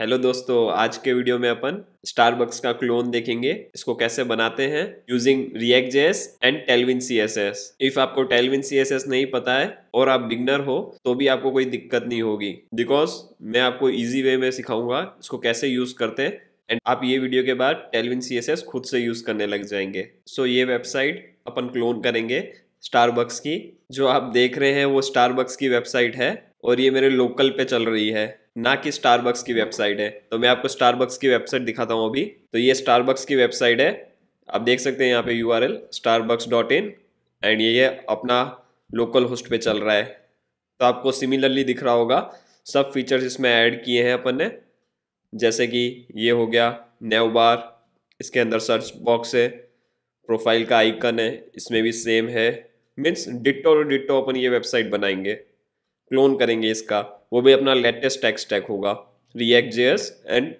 hello दोस्तों आज के वीडियो में अपन स्टारबक्स का क्लोन देखेंगे इसको कैसे बनाते हैं using React JS and Tailwind CSS if आपको टेलविन सीएसएस नहीं पता है और आप बिगनर हो तो भी आपको कोई दिक्कत नहीं होगी बिकॉज मैं आपको इजी वे में सिखाऊंगा इसको कैसे यूज करते हैं एंड आप ये वीडियो के बाद टेलविन सी खुद से यूज करने लग जाएंगे सो so, ये वेबसाइट अपन क्लोन करेंगे स्टारबक्स की जो आप देख रहे हैं वो स्टारबक्स की वेबसाइट है और ये मेरे लोकल पे चल रही है ना कि स्टारबक्स की वेबसाइट है तो मैं आपको स्टारबक्स की वेबसाइट दिखाता हूँ अभी तो ये स्टारबक्स की वेबसाइट है आप देख सकते हैं यहाँ पे U R L Starbucks dot in and ये अपना लोकल होस्ट पे चल रहा है तो आपको सिमिलरली दिख रहा होगा सब फीचर्स इसमें ऐड किए हैं अपन ने जैसे कि ये हो गया नेव बार इसके अंदर सर्च बॉक्स है प्रोफाइल का आइकन है इसमें भी सेम है मीन्स डिटो और डिटो अपन ये वेबसाइट बनाएंगे क्लोन करेंगे इसका वो भी अपना लेटेस्ट टैक्स टैक होगा React J S and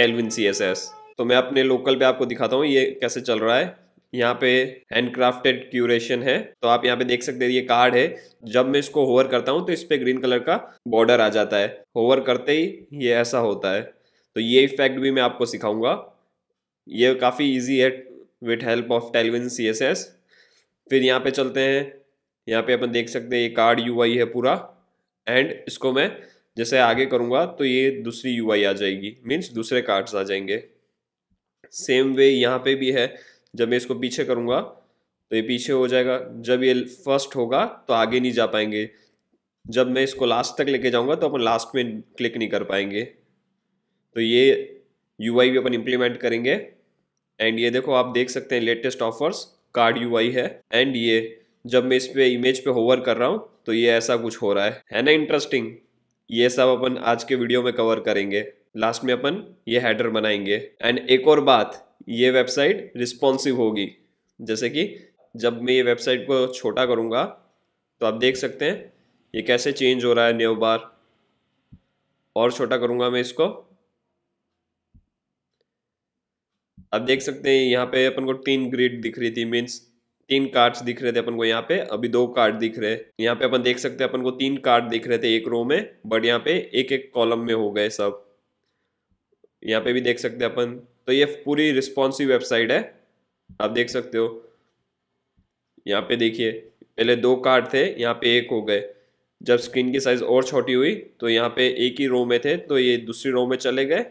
Tailwind C S S तो मैं अपने लोकल पे आपको दिखाता हूँ ये कैसे चल रहा है यहाँ पे हैंडक्राफ्टेड क्यूरेशन है तो आप यहाँ पे देख सकते हैं ये कार्ड है जब मैं इसको होवर करता हूँ तो इस पर ग्रीन कलर का बॉर्डर आ जाता है होवर करते ही ये ऐसा होता है तो ये इफेक्ट भी मैं आपको सिखाऊंगा ये काफ़ी ईजी है with help of Tailwind C S S फिर यहाँ पे चलते हैं यहाँ पे अपन देख सकते हैं ये कार्ड यू है पूरा एंड इसको मैं जैसे आगे करूँगा तो ये दूसरी यू आ जाएगी मीन्स दूसरे कार्ड्स आ जाएंगे सेम वे यहाँ पे भी है जब मैं इसको पीछे करूँगा तो ये पीछे हो जाएगा जब ये फर्स्ट होगा तो आगे नहीं जा पाएंगे जब मैं इसको लास्ट तक लेके जाऊँगा तो अपन लास्ट में क्लिक नहीं कर पाएंगे तो ये यू भी अपन इम्प्लीमेंट करेंगे एंड ये देखो आप देख सकते हैं लेटेस्ट ऑफर्स कार्ड यू है एंड ये जब मैं इस पे इमेज पे होवर कर रहा हूँ तो ये ऐसा कुछ हो रहा है है ना इंटरेस्टिंग ये सब अपन आज के वीडियो में कवर करेंगे लास्ट में अपन ये हेडर बनाएंगे एंड एक और बात ये वेबसाइट रिस्पॉन्सिव होगी जैसे कि जब मैं ये वेबसाइट को छोटा करूँगा तो आप देख सकते हैं ये कैसे चेंज हो रहा है न्यू बार और छोटा करूँगा मैं इसको आप देख सकते हैं यहाँ पे अपन को तीन ग्रिड दिख रही थी मीन्स तीन कार्ड्स दिख रहे थे अपन को यहाँ पे अभी दो कार्ड दिख रहे यहाँ पे अपन देख सकते हैं अपन को तीन कार्ड दिख रहे थे एक रो में बट यहाँ पे एक एक कॉलम में हो गए सब यहाँ पे भी देख सकते हैं अपन तो ये पूरी रिस्पॉन्सिव वेबसाइट है आप देख सकते हो यहाँ पे देखिए पहले दो कार्ड थे यहाँ पे एक हो गए जब स्क्रीन की साइज़ और छोटी हुई तो यहाँ पे एक ही रो में थे तो ये दूसरी रो में चले गए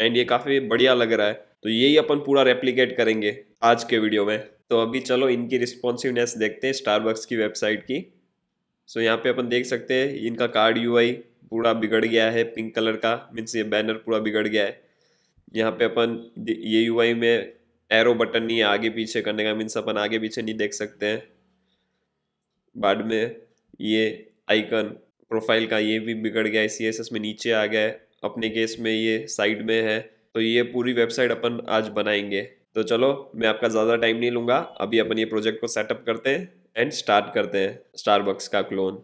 एंड ये काफ़ी बढ़िया लग रहा है तो यही अपन पूरा रेप्लीकेट करेंगे आज के वीडियो में तो अभी चलो इनकी रिस्पॉन्सिवनेस देखते हैं स्टारबक्स की वेबसाइट की सो so, यहाँ पे अपन देख सकते हैं इनका कार्ड यू पूरा बिगड़ गया है पिंक कलर का मीन्स ये बैनर पूरा बिगड़ गया है यहाँ पे अपन ये यू में एरो बटन नहीं है आगे पीछे करने का मीन्स अपन आगे पीछे नहीं देख सकते हैं बाद में ये आइकन प्रोफाइल का ये भी बिगड़ गया है सी एस एस में नीचे आ गया है अपने केस में ये साइड में है तो ये पूरी वेबसाइट अपन आज बनाएंगे तो चलो मैं आपका ज़्यादा टाइम नहीं लूँगा अभी अपन ये प्रोजेक्ट को सेटअप करते हैं एंड स्टार्ट करते हैं स्टारबक्स का क्लोन